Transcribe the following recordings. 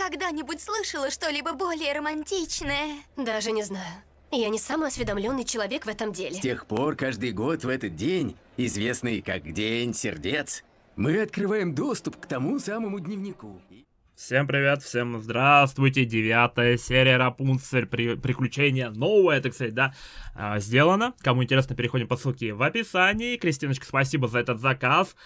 когда-нибудь слышала что-либо более романтичное? Даже не знаю. Я не самый осведомленный человек в этом деле. С тех пор каждый год в этот день, известный как День сердец, мы открываем доступ к тому самому дневнику. Всем привет, всем здравствуйте, девятая серия Рапунцель, при, приключения новое, так сказать, да, э, сделано. Кому интересно, переходим по ссылке в описании. Кристиночка, спасибо за этот заказ.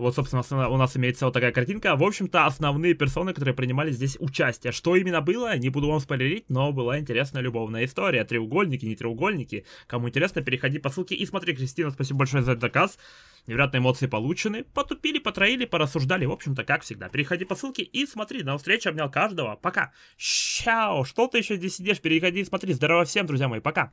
Вот, собственно, у нас имеется вот такая картинка. В общем-то, основные персоны, которые принимали здесь участие. Что именно было, не буду вам спойлерить, но была интересная любовная история. Треугольники, не треугольники. Кому интересно, переходи по ссылке и смотри. Кристина, спасибо большое за этот заказ. Невероятные эмоции получены. Потупили, потроили, порассуждали. В общем-то, как всегда. Переходи по ссылке и смотри. На встречу обнял каждого. Пока. Чао. Что ты еще здесь сидишь? Переходи и смотри. Здорово всем, друзья мои. Пока.